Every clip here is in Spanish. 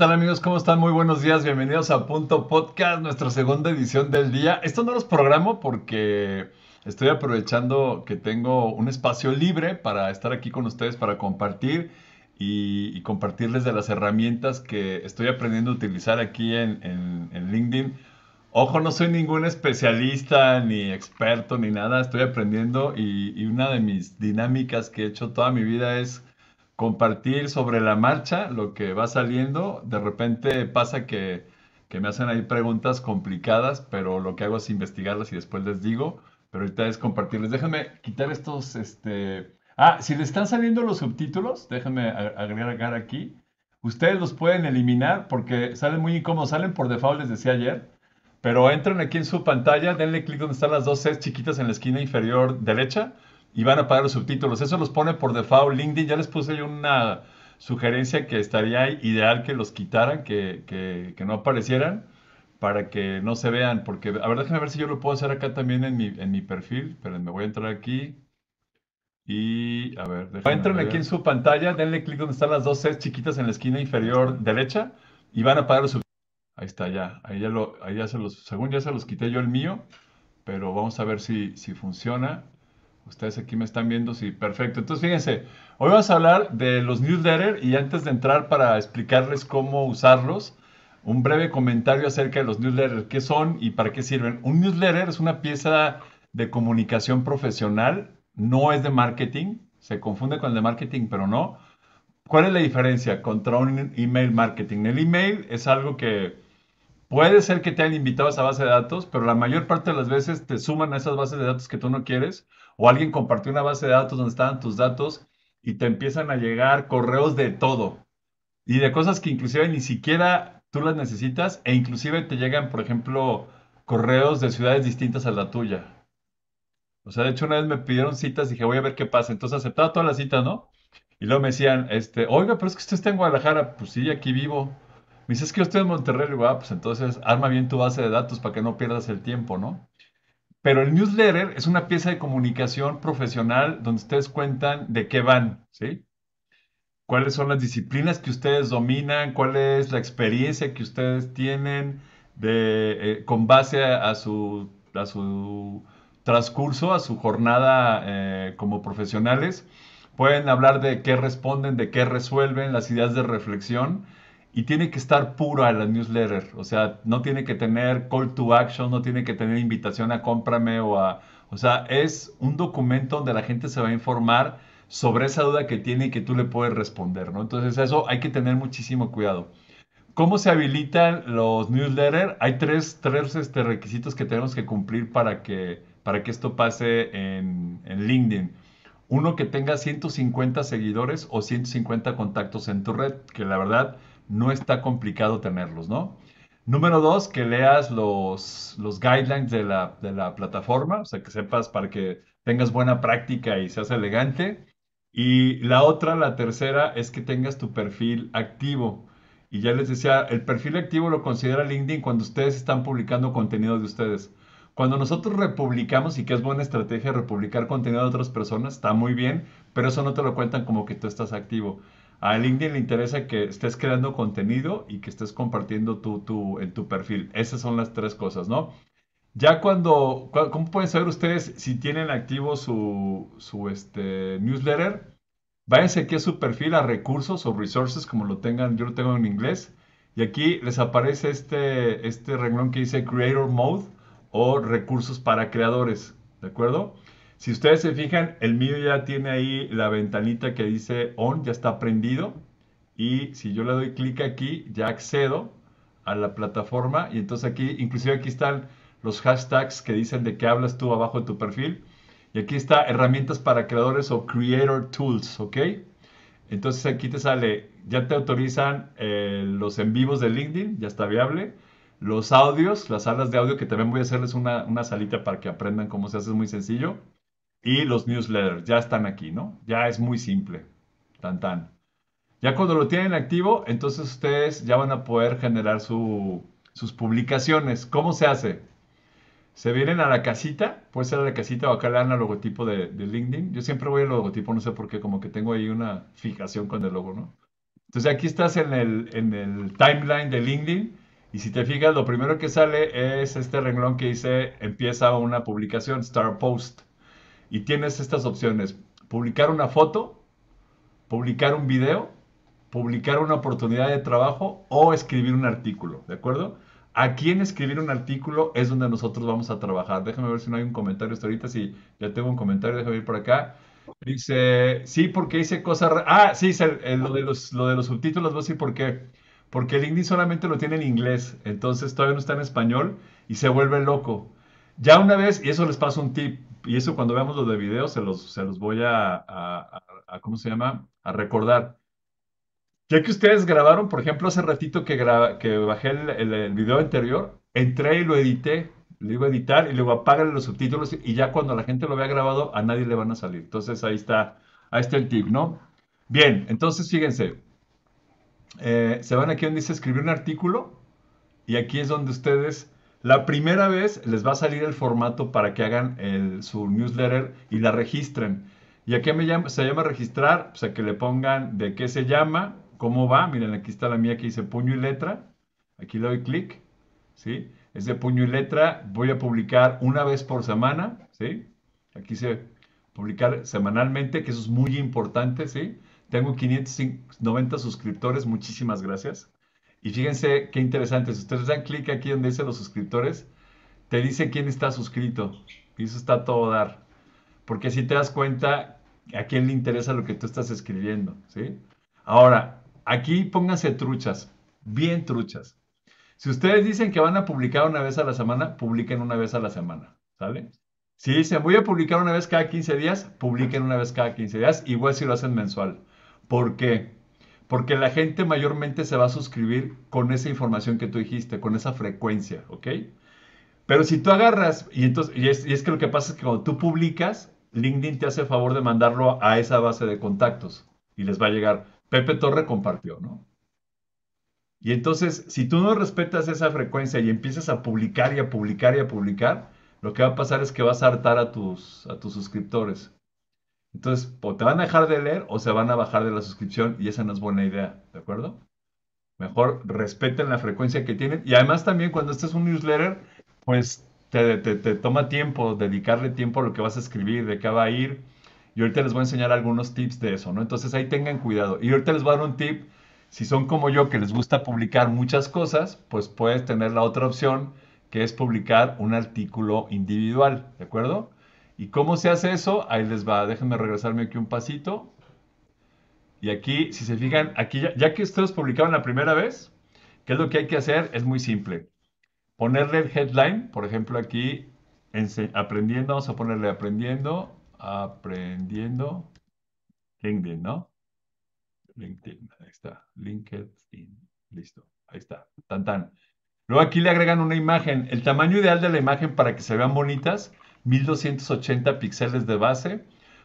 tal amigos? ¿Cómo están? Muy buenos días, bienvenidos a Punto Podcast, nuestra segunda edición del día. Esto no los programo porque estoy aprovechando que tengo un espacio libre para estar aquí con ustedes, para compartir y, compartirles de las herramientas que estoy aprendiendo a utilizar aquí en, LinkedIn. Ojo, no soy ningún especialista ni experto ni nada, estoy aprendiendo y una de mis dinámicas que he hecho toda mi vida es compartir sobre la marcha lo que va saliendo. De repente pasa que, me hacen ahí preguntas complicadas, pero lo que hago es investigarlas y después les digo. Pero ahorita es compartirles. Déjenme quitar estos, este... Ah, si les están saliendo los subtítulos, déjenme agregar aquí. Ustedes los pueden eliminar porque salen muy incómodos, salen por default, les decía ayer. Pero entran aquí en su pantalla, denle clic donde están las dos Cs chiquitas en la esquina inferior derecha y van a pagar los subtítulos. Eso los pone por default LinkedIn. Ya les puse yo una sugerencia que estaría ideal que los quitaran, que, que, que no aparecieran para que no se vean, porque, a ver, déjenme ver si yo lo puedo hacer acá también en mi, en mi perfil, pero me voy a entrar aquí y, a ver, déjenme ver. aquí en su pantalla, denle clic donde están las dos C chiquitas en la esquina inferior derecha y van a pagar subtítulos. Ahí está, ya, ahí ya, lo, ahí ya se los, según ya se los quité yo el mío, pero vamos a ver si, si funciona. Ustedes aquí me están viendo, sí, perfecto. Entonces, fíjense, hoy vamos a hablar de los newsletters y antes de entrar para explicarles cómo usarlos, un breve comentario acerca de los newsletters, qué son y para qué sirven. Un newsletter es una pieza de comunicación profesional, no es de marketing, se confunde con el de marketing, pero no. ¿Cuál es la diferencia contra un email marketing? El email es algo que Puede ser que te hayan invitado a esa base de datos, pero la mayor parte de las veces te suman a esas bases de datos que tú no quieres, o alguien compartió una base de datos donde estaban tus datos y te empiezan a llegar correos de todo y de cosas que inclusive ni siquiera tú las necesitas e inclusive te llegan, por ejemplo, correos de ciudades distintas a la tuya. O sea, de hecho una vez me pidieron citas y dije, voy a ver qué pasa. Entonces aceptaba todas las citas, ¿no? Y luego me decían, este, oiga, pero es que usted está en Guadalajara. Pues sí, aquí vivo. Me es que yo estoy en Monterrey, digo, ah, pues entonces arma bien tu base de datos para que no pierdas el tiempo, ¿no? Pero el newsletter es una pieza de comunicación profesional donde ustedes cuentan de qué van, ¿sí? ¿Cuáles son las disciplinas que ustedes dominan? ¿Cuál es la experiencia que ustedes tienen de, eh, con base a, su, a su transcurso, a su jornada eh, como profesionales? Pueden hablar de qué responden, de qué resuelven, las ideas de reflexión y tiene que estar pura la newsletter. O sea, no tiene que tener call to action, no tiene que tener invitación a cómprame o a... O sea, es un documento donde la gente se va a informar sobre esa duda que tiene y que tú le puedes responder, ¿no? Entonces, eso hay que tener muchísimo cuidado. ¿Cómo se habilitan los newsletters? Hay tres, tres este, requisitos que tenemos que cumplir para que, para que esto pase en, en LinkedIn. Uno, que tenga 150 seguidores o 150 contactos en tu red, que la verdad no está complicado tenerlos, ¿no? Número dos, que leas los, guidelines de la, de la plataforma, o sea, que sepas para que tengas buena práctica y seas elegante. Y la otra, la tercera, es que tengas tu perfil activo. Y ya les decía, el perfil activo lo considera LinkedIn cuando ustedes están publicando contenido de ustedes. Cuando nosotros republicamos, y que es buena estrategia republicar contenido de otras personas, está muy bien, pero eso no te lo cuentan como que tú estás activo. A LinkedIn le interesa que estés creando contenido y que estés compartiendo tu, tu, en tu perfil. Esas son las tres cosas, ¿no? Ya cuando, ¿cómo pueden saber ustedes si tienen activo su, su este, newsletter? Váyanse aquí a su perfil, a recursos o resources, como lo tengan, yo lo tengo en inglés. Y aquí les aparece este, este renglón que dice Creator Mode o recursos para creadores, ¿de acuerdo? Si ustedes se fijan, el mío ya tiene ahí la ventanita que dice on, ya está prendido. Y si yo le doy clic aquí, ya accedo a la plataforma. Y entonces aquí, inclusive aquí están los hashtags que dicen de qué hablas tú abajo de tu perfil. Y aquí está herramientas para creadores o creator tools, ¿ok? Entonces aquí te sale, ya te autorizan eh, los en vivos de LinkedIn, ya está viable. Los audios, las salas de audio, que también voy a hacerles una, una salita para que aprendan cómo se hace, es muy sencillo y los newsletters. Ya están aquí, ¿no? Ya es muy simple. Tan tan. Ya cuando lo tienen activo, entonces ustedes ya van a poder generar sus publicaciones. ¿Cómo se hace? Se vienen a la casita, puede ser a la casita o acá le dan al logotipo de, de, LinkedIn. Yo siempre voy al logotipo, no sé por qué, como que tengo ahí una fijación con el logo, ¿no? Entonces aquí estás en el, en el timeline de LinkedIn y si te fijas, lo primero que sale es este renglón que dice empieza una publicación, Start Post y tienes estas opciones. Publicar una foto, publicar un video, publicar una oportunidad de trabajo o escribir un artículo, ¿de acuerdo? A en escribir un artículo es donde nosotros vamos a trabajar. Déjame ver si no hay un comentario hasta ahorita. Si ya tengo un comentario, déjame ir por acá. Dice, sí, porque hice cosas... Ah, sí, lo, de los, lo de los subtítulos, voy a decir por qué. Porque el LinkedIn solamente lo tiene en inglés, entonces todavía no está en español y se vuelve loco. Ya una vez, y eso les paso un tip, y eso cuando veamos los de video se los, se los voy a, ¿cómo se llama? A recordar. Ya que ustedes grabaron, por ejemplo, hace ratito que, graba, que bajé el, el, video anterior, entré y lo edité, le iba editar y luego apagan los subtítulos y ya cuando la gente lo vea grabado a nadie le van a salir. Entonces ahí está, ahí está el tip, ¿no? Bien, entonces fíjense, eh, se van aquí donde dice escribir un artículo y aquí es donde ustedes la primera vez les va a salir el formato para que hagan su newsletter y la registren. ¿Y a me llama? se llama registrar? O pues sea, que le pongan de qué se llama, cómo va. Miren, aquí está la mía que dice puño y letra. Aquí le doy clic. ¿Sí? Es de puño y letra. Voy a publicar una vez por semana. ¿Sí? Aquí se publicar semanalmente, que eso es muy importante. ¿Sí? Tengo 590 suscriptores. Muchísimas gracias. Y fíjense qué interesante, si ustedes dan clic aquí donde dice los suscriptores, te dice quién está suscrito. Y eso está todo dar. Porque si te das cuenta a quién le interesa lo que tú estás escribiendo. ¿sí? Ahora, aquí pónganse truchas, bien truchas. Si ustedes dicen que van a publicar una vez a la semana, publiquen una vez a la semana. ¿Sale? Si dicen voy a publicar una vez cada 15 días, publiquen una vez cada 15 días, igual si lo hacen mensual. ¿Por qué? porque la gente mayormente se va a suscribir con esa información que tú dijiste, con esa frecuencia, ¿ok? Pero si tú agarras, y, entonces, y es, que lo que pasa es que cuando tú publicas, LinkedIn te hace el favor de mandarlo a esa base de contactos y les va a llegar. Pepe Torre compartió, ¿no? Y entonces, si tú no respetas esa frecuencia y empiezas a publicar y a publicar y a publicar, lo que va a pasar es que vas a hartar a tus, a tus suscriptores. Entonces, o te van a dejar de leer o se van a bajar de la suscripción y esa no es buena idea, ¿de acuerdo? Mejor respeten la frecuencia que tienen y además también cuando estés un newsletter, pues te, te, toma tiempo, dedicarle tiempo a lo que vas a escribir, de qué va a ir. Y ahorita les voy a enseñar algunos tips de eso, ¿no? Entonces ahí tengan cuidado. Y ahorita les voy a dar un tip. Si son como yo que les gusta publicar muchas cosas, pues puedes tener la otra opción que es publicar un artículo individual, ¿de acuerdo? ¿Y cómo se hace eso? Ahí les va, déjenme regresarme aquí un pasito. Y aquí, si se fijan, aquí ya, que ustedes publicaron la primera vez, ¿qué es lo que hay que hacer? Es muy simple. Ponerle el headline, por ejemplo, aquí, aprendiendo, vamos a ponerle aprendiendo, aprendiendo, LinkedIn, ¿no? LinkedIn, ahí está, LinkedIn, listo, ahí está, tan tan. Luego aquí le agregan una imagen, el tamaño ideal de la imagen para que se vean bonitas 1280 píxeles de base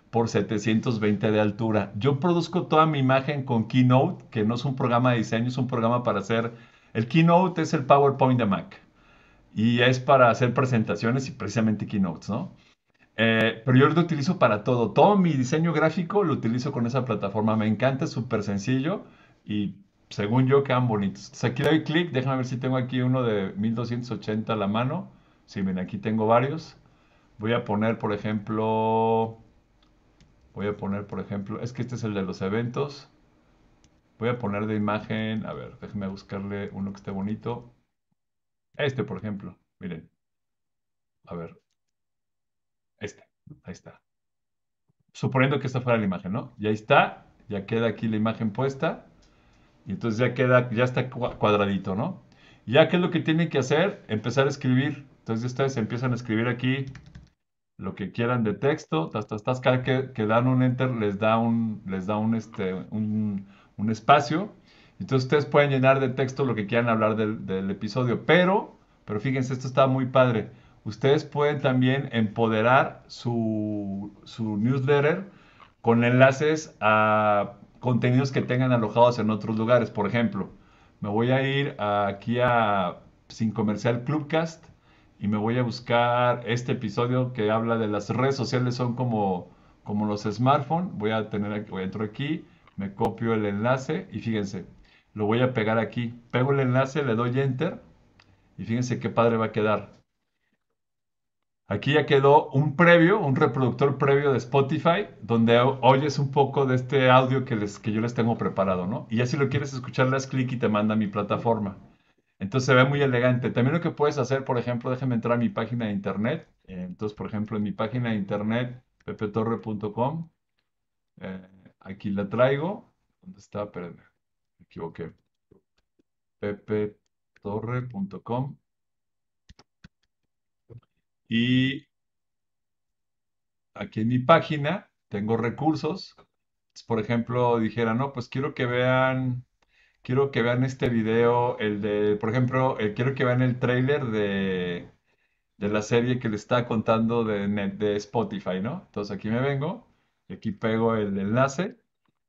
por 720 de altura. Yo produzco toda mi imagen con Keynote, que no es un programa de diseño, es un programa para hacer... El Keynote es el PowerPoint de Mac y es para hacer presentaciones y precisamente Keynotes, ¿no? Eh, pero yo lo utilizo para todo. Todo mi diseño gráfico lo utilizo con esa plataforma. Me encanta, es súper sencillo y según yo quedan bonitos. Entonces aquí doy clic, déjame ver si tengo aquí uno de 1280 a la mano. Sí, ven, aquí tengo varios. Voy a poner, por ejemplo, voy a poner, por ejemplo, es que este es el de los eventos. Voy a poner de imagen, a ver, déjenme buscarle uno que esté bonito. Este, por ejemplo, miren. A ver. Este, ahí está. Suponiendo que esta fuera la imagen, ¿no? Ya está, ya queda aquí la imagen puesta. Y entonces ya queda, ya está cuadradito, ¿no? Ya, ¿qué es lo que tienen que hacer? Empezar a escribir. Entonces ustedes empiezan a escribir aquí lo que quieran de texto, Hasta cada que, que, dan un enter les da un, les da este, un, un, espacio. Entonces ustedes pueden llenar de texto lo que quieran hablar del, episodio, pero, pero fíjense, esto está muy padre. Ustedes pueden también empoderar su, su newsletter con enlaces a contenidos que tengan alojados en otros lugares. Por ejemplo, me voy a ir aquí a Sin Comercial Clubcast y me voy a buscar este episodio que habla de las redes sociales son como, como los smartphones. Voy a tener, voy a entrar aquí, me copio el enlace y fíjense, lo voy a pegar aquí. Pego el enlace, le doy enter y fíjense qué padre va a quedar. Aquí ya quedó un previo, un reproductor previo de Spotify, donde oyes un poco de este audio que, les, que yo les tengo preparado, ¿no? Y ya si lo quieres escuchar, le das clic y te manda a mi plataforma. Entonces se ve muy elegante. También lo que puedes hacer, por ejemplo, déjame entrar a mi página de internet. Eh, entonces, por ejemplo, en mi página de internet, pepetorre.com, eh, aquí la traigo. ¿Dónde está? Perdón, me equivoqué. pepetorre.com. Y aquí en mi página tengo recursos. Por ejemplo, dijera, no, pues quiero que vean Quiero que vean este video, el de, por ejemplo, eh, quiero que vean el trailer de, de la serie que le está contando de, de Spotify, ¿no? Entonces aquí me vengo, y aquí pego el enlace,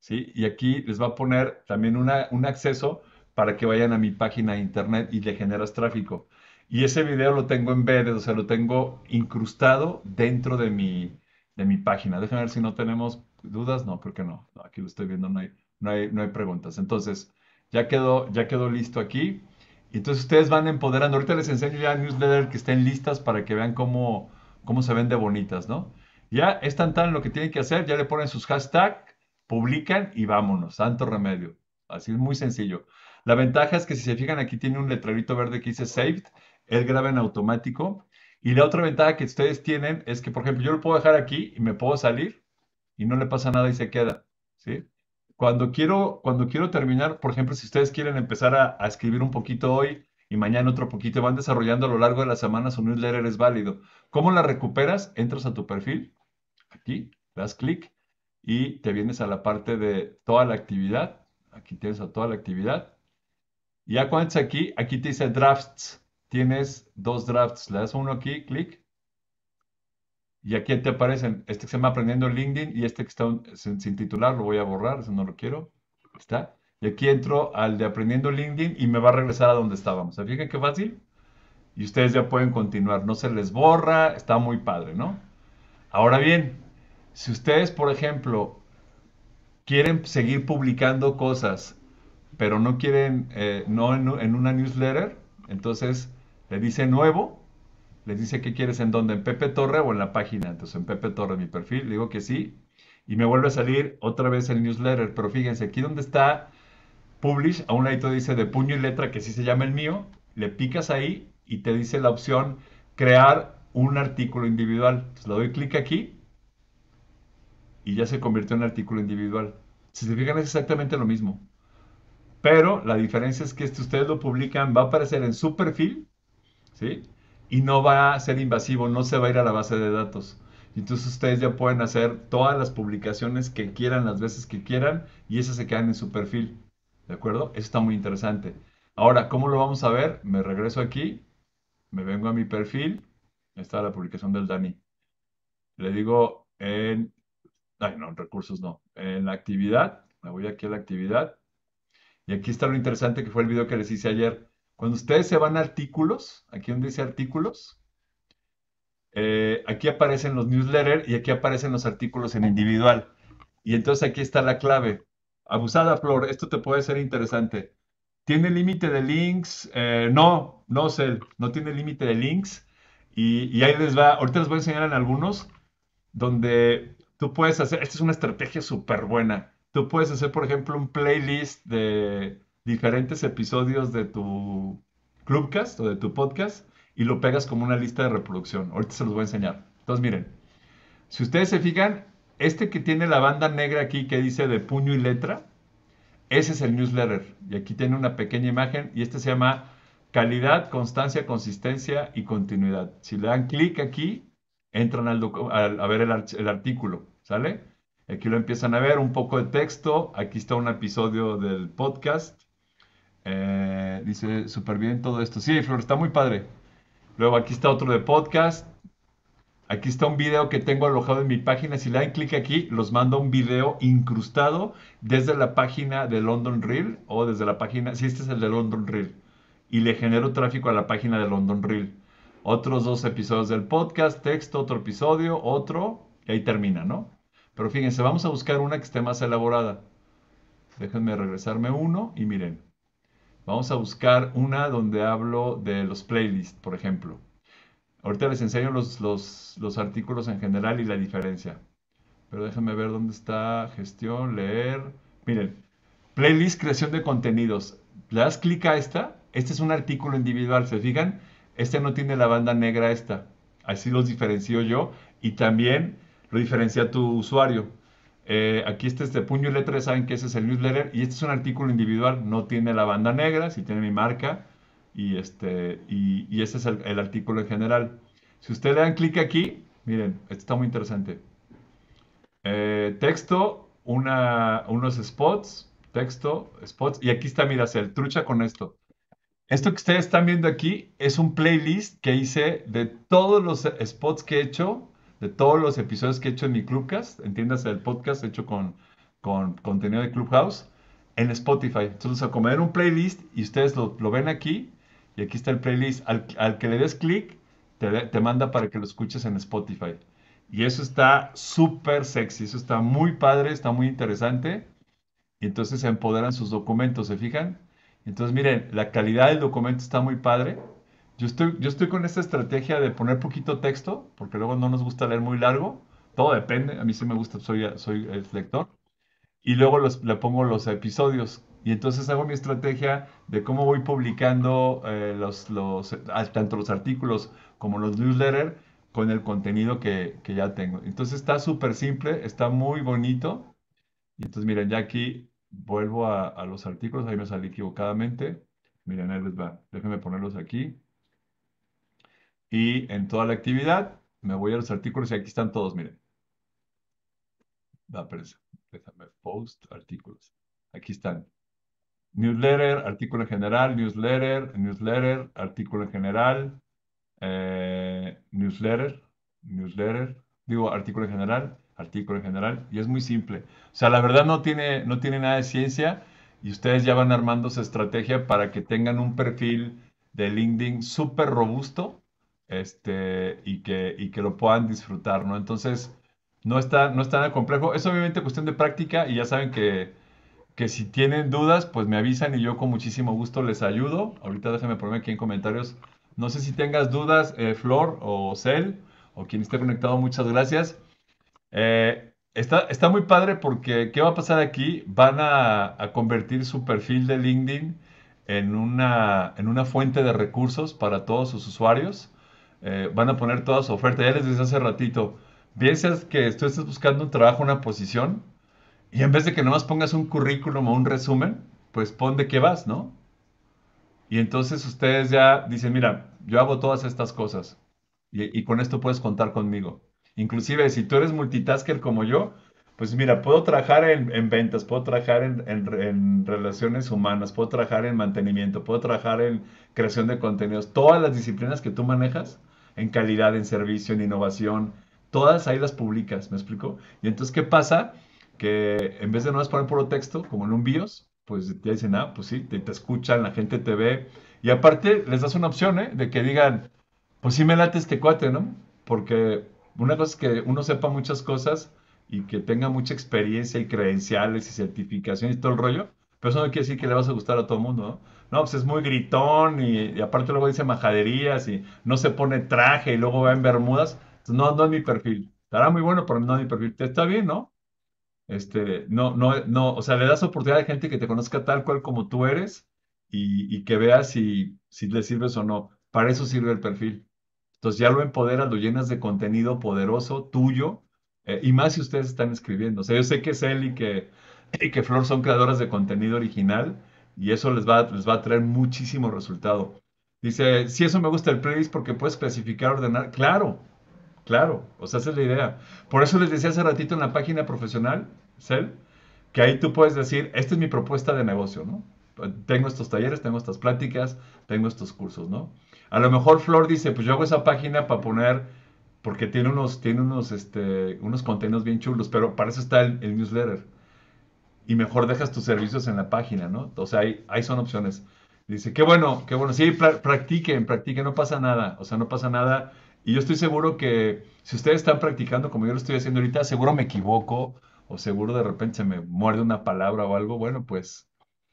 ¿sí? Y aquí les va a poner también una, un acceso para que vayan a mi página de internet y le generas tráfico. Y ese video lo tengo en verde, o sea, lo tengo incrustado dentro de mi, de mi página. Déjenme ver si no tenemos dudas. No, creo que no. Aquí lo estoy viendo, no hay, no hay, no hay preguntas. Entonces, ya quedó, ya quedó listo aquí. Entonces ustedes van empoderando. Ahorita les enseño ya newsletter que estén listas para que vean cómo, cómo se ven de bonitas, ¿no? Ya están tan tan lo que tienen que hacer, ya le ponen sus hashtags, publican y vámonos, santo remedio. Así es muy sencillo. La ventaja es que si se fijan aquí tiene un letrerito verde que dice saved, él graba en automático. Y la otra ventaja que ustedes tienen es que, por ejemplo, yo lo puedo dejar aquí y me puedo salir y no le pasa nada y se queda, ¿sí? Cuando quiero, cuando quiero terminar, por ejemplo, si ustedes quieren empezar a, escribir un poquito hoy y mañana otro poquito, van desarrollando a lo largo de la semana su newsletter es válido. ¿Cómo la recuperas? Entras a tu perfil, aquí, das clic y te vienes a la parte de toda la actividad. Aquí tienes a toda la actividad. Y ya cuando estás aquí, aquí te dice drafts. Tienes dos drafts. Le das uno aquí, clic, y aquí te aparecen, este que se llama Aprendiendo LinkedIn y este que está sin, titular, lo voy a borrar, eso no lo quiero. Está. Y aquí entro al de Aprendiendo LinkedIn y me va a regresar a donde estábamos. ¿Se qué fácil? Y ustedes ya pueden continuar, no se les borra, está muy padre, ¿no? Ahora bien, si ustedes, por ejemplo, quieren seguir publicando cosas, pero no quieren, eh, no en una newsletter, entonces le dice nuevo les dice qué quieres en dónde, en Pepe Torre o en la página. Entonces en Pepe Torre mi perfil, le digo que sí. Y me vuelve a salir otra vez el newsletter. Pero fíjense, aquí donde está Publish, a un ladito dice de puño y letra, que sí se llama el mío. Le picas ahí y te dice la opción crear un artículo individual. Entonces le doy clic aquí y ya se convirtió en artículo individual. Si se fijan es exactamente lo mismo. Pero la diferencia es que este ustedes lo publican va a aparecer en su perfil, ¿sí? y no va a ser invasivo, no se va a ir a la base de datos. Entonces ustedes ya pueden hacer todas las publicaciones que quieran, las veces que quieran, y esas se quedan en su perfil. ¿De acuerdo? Eso está muy interesante. Ahora, ¿cómo lo vamos a ver? Me regreso aquí, me vengo a mi perfil, está la publicación del Dani. Le digo en, ay no, en recursos no, en la actividad, me voy aquí a la actividad, y aquí está lo interesante que fue el video que les hice ayer. Cuando ustedes se van a artículos, aquí donde dice artículos, eh, aquí aparecen los newsletters y aquí aparecen los artículos en individual. Y entonces aquí está la clave. Abusada, Flor, esto te puede ser interesante. ¿Tiene límite de links? Eh, no, no, sé, no tiene límite de links. Y, y, ahí les va, ahorita les voy a enseñar en algunos donde tú puedes hacer, esta es una estrategia súper buena. Tú puedes hacer, por ejemplo, un playlist de, diferentes episodios de tu Clubcast o de tu podcast y lo pegas como una lista de reproducción. Ahorita se los voy a enseñar. Entonces, miren, si ustedes se fijan, este que tiene la banda negra aquí que dice de puño y letra, ese es el newsletter. Y aquí tiene una pequeña imagen y este se llama calidad, constancia, consistencia y continuidad. Si le dan clic aquí, entran al a ver el, el, artículo, ¿sale? Aquí lo empiezan a ver, un poco de texto, aquí está un episodio del podcast, eh, dice, súper bien todo esto. Sí, Flor, está muy padre. Luego aquí está otro de podcast. Aquí está un video que tengo alojado en mi página. Si le dan clic aquí, los mando un video incrustado desde la página de London Reel o desde la página, sí, este es el de London Reel, y le genero tráfico a la página de London Reel. Otros dos episodios del podcast, texto, otro episodio, otro, y ahí termina, ¿no? Pero fíjense, vamos a buscar una que esté más elaborada. Déjenme regresarme uno y miren. Vamos a buscar una donde hablo de los playlists, por ejemplo. Ahorita les enseño los, los, artículos en general y la diferencia. Pero déjame ver dónde está gestión, leer. Miren, playlist creación de contenidos. Le das clic a esta. Este es un artículo individual, ¿se fijan? Este no tiene la banda negra esta. Así los diferencio yo y también lo diferencia tu usuario. Eh, aquí este es de puño y letra, saben que ese es el newsletter. Y este es un artículo individual, no tiene la banda negra, sí tiene mi marca. Y, este, y, y ese es el, artículo en general. Si ustedes le dan clic aquí, miren, esto está muy interesante. Eh, texto, una, unos spots, texto, spots. Y aquí está, mira, se trucha con esto. Esto que ustedes están viendo aquí es un playlist que hice de todos los spots que he hecho de todos los episodios que he hecho en mi Clubcast, entiéndase el podcast hecho con, con contenido de Clubhouse, en Spotify. Entonces, comer un playlist y ustedes lo, lo, ven aquí, y aquí está el playlist. Al, al que le des clic, te, te manda para que lo escuches en Spotify. Y eso está súper sexy, eso está muy padre, está muy interesante. Y entonces se empoderan sus documentos, ¿se fijan? Entonces, miren, la calidad del documento está muy padre. Yo estoy, yo estoy con esta estrategia de poner poquito texto, porque luego no nos gusta leer muy largo. Todo depende. A mí sí me gusta, soy, soy el eh, lector. Y luego le pongo los episodios. Y entonces hago mi estrategia de cómo voy publicando eh, los, los, eh, tanto los artículos como los newsletters con el contenido que, que ya tengo. Entonces está súper simple, está muy bonito. Y entonces miren, ya aquí vuelvo a, a los artículos, ahí me salí equivocadamente. Miren, ahí les va. Déjenme ponerlos aquí. Y en toda la actividad, me voy a los artículos y aquí están todos, miren. va a prensa. Déjame post, artículos. Aquí están. Newsletter, artículo en general, newsletter, newsletter, artículo en general, eh, newsletter, newsletter, digo artículo en general, artículo en general, y es muy simple. O sea, la verdad no tiene, no tiene nada de ciencia y ustedes ya van armando su estrategia para que tengan un perfil de LinkedIn súper robusto este, y, que, que lo puedan disfrutar, ¿no? Entonces, no está, no tan complejo. Es obviamente cuestión de práctica y ya saben que, si tienen dudas, pues me avisan y yo con muchísimo gusto les ayudo. Ahorita déjenme ponerme aquí en comentarios. No sé si tengas dudas, eh, Flor o Cel, o quien esté conectado, muchas gracias. Eh, está, está, muy padre porque ¿qué va a pasar aquí? Van a, convertir su perfil de LinkedIn en una, en una, fuente de recursos para todos sus usuarios. Eh, van a poner toda su oferta. Ya les dije hace ratito, piensas que tú estás buscando un trabajo, una posición, y en vez de que nomás pongas un currículum o un resumen, pues pon de qué vas, ¿no? Y entonces ustedes ya dicen, mira, yo hago todas estas cosas y, con esto puedes contar conmigo. Inclusive, si tú eres multitasker como yo, pues mira, puedo trabajar en, ventas, puedo trabajar en, relaciones humanas, puedo trabajar en mantenimiento, puedo trabajar en creación de contenidos, todas las disciplinas que tú manejas, en calidad, en servicio, en innovación. Todas ahí las publicas, ¿me explico? Y entonces, ¿qué pasa? Que en vez de no las poner puro texto, como en un BIOS, pues te dicen, ah, pues sí, te, te, escuchan, la gente te ve. Y aparte les das una opción, ¿eh? De que digan, pues sí me late este cuate, ¿no? Porque una cosa es que uno sepa muchas cosas y que tenga mucha experiencia y credenciales y certificaciones y todo el rollo, pero eso no quiere decir que le vas a gustar a todo el mundo, ¿no? no, pues es muy gritón y, aparte luego dice majaderías y no se pone traje y luego va en bermudas. no, no es mi perfil. Estará muy bueno, pero no es mi perfil. Está bien, ¿no? Este, no, no, no, o sea, le das oportunidad a gente que te conozca tal cual como tú eres y, que vea si, si le sirves o no. Para eso sirve el perfil. Entonces ya lo empoderas, lo llenas de contenido poderoso tuyo eh, y más si ustedes están escribiendo. O sea, yo sé que es y que, y que Flor son creadoras de contenido original, y eso les va, les va a traer muchísimo resultado. Dice, si eso me gusta el playlist porque puedes clasificar, ordenar. Claro, claro, o sea, esa es la idea. Por eso les decía hace ratito en la página profesional, cel que ahí tú puedes decir, esta es mi propuesta de negocio, ¿no? Tengo estos talleres, tengo estas pláticas, tengo estos cursos, ¿no? A lo mejor Flor dice, pues yo hago esa página para poner, porque tiene unos, tiene unos, este, unos contenidos bien chulos, pero para eso está el newsletter y mejor dejas tus servicios en la página, ¿no? O sea, ahí, son opciones. Dice, qué bueno, qué bueno. Sí, practiquen, practiquen, no pasa nada. O sea, no pasa nada. Y yo estoy seguro que si ustedes están practicando como yo lo estoy haciendo ahorita, seguro me equivoco o seguro de repente se me muerde una palabra o algo. Bueno, pues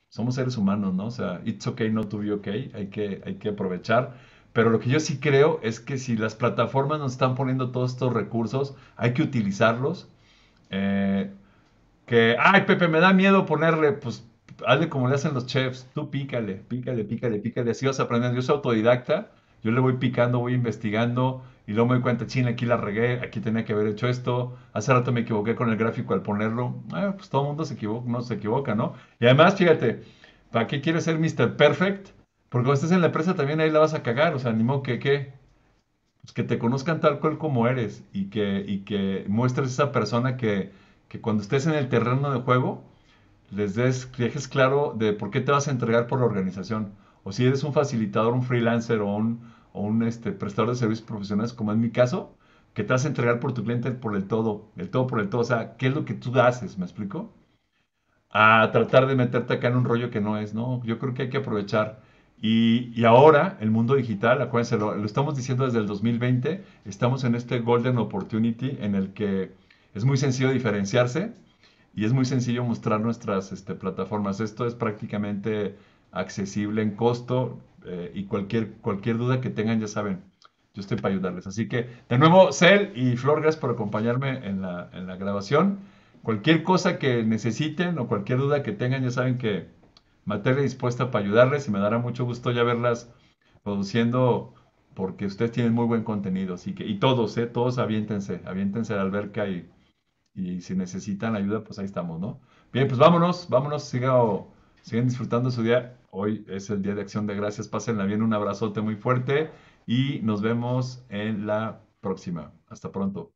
somos seres humanos, ¿no? O sea, it's okay not to be okay. Hay que, hay que aprovechar. Pero lo que yo sí creo es que si las plataformas nos están poniendo todos estos recursos, hay que utilizarlos. Eh, que, ay, Pepe, me da miedo ponerle, pues, hazle como le hacen los chefs, tú pícale, pícale, pícale, pícale, así vas aprendiendo. Yo soy autodidacta, yo le voy picando, voy investigando y luego me doy cuenta, ching, aquí la regué, aquí tenía que haber hecho esto, hace rato me equivoqué con el gráfico al ponerlo, ah, pues todo el mundo se equivoca, no se equivoca, ¿no? Y además, fíjate, ¿para qué quieres ser Mr. Perfect? Porque cuando estés en la empresa también ahí la vas a cagar, o sea, ni modo que, ¿qué? Pues que te conozcan tal cual como eres y que, y que muestres esa persona que que cuando estés en el terreno de juego, les des, dejes claro de por qué te vas a entregar por la organización. O si eres un facilitador, un freelancer o un, este, prestador de servicios profesionales, como es mi caso, que te vas a entregar por tu cliente por el todo, el todo por el todo. O sea, ¿qué es lo que tú haces? ¿Me explico? A tratar de meterte acá en un rollo que no es, ¿no? Yo creo que hay que aprovechar. Y, ahora, el mundo digital, acuérdense, lo estamos diciendo desde el 2020, estamos en este golden opportunity en el que es muy sencillo diferenciarse y es muy sencillo mostrar nuestras este, plataformas. Esto es prácticamente accesible en costo eh, y cualquier, cualquier duda que tengan, ya saben, yo estoy para ayudarles. Así que, de nuevo, Cel y Flor, gracias por acompañarme en la, grabación. Cualquier cosa que necesiten o cualquier duda que tengan, ya saben que materia dispuesta para ayudarles y me dará mucho gusto ya verlas produciendo porque ustedes tienen muy buen contenido. Así que, y todos, eh, todos aviéntense, aviéntense al ver alberca y y si necesitan ayuda, pues ahí estamos, ¿no? Bien, pues vámonos, vámonos, siga, sigan disfrutando su día. Hoy es el Día de Acción de Gracias, pásenla bien, un abrazote muy fuerte y nos vemos en la próxima. Hasta pronto.